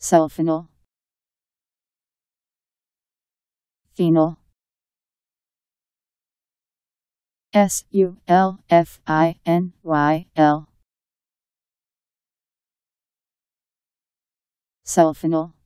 Sulfonyl Phenol S U L F I N Y L Sulfonyl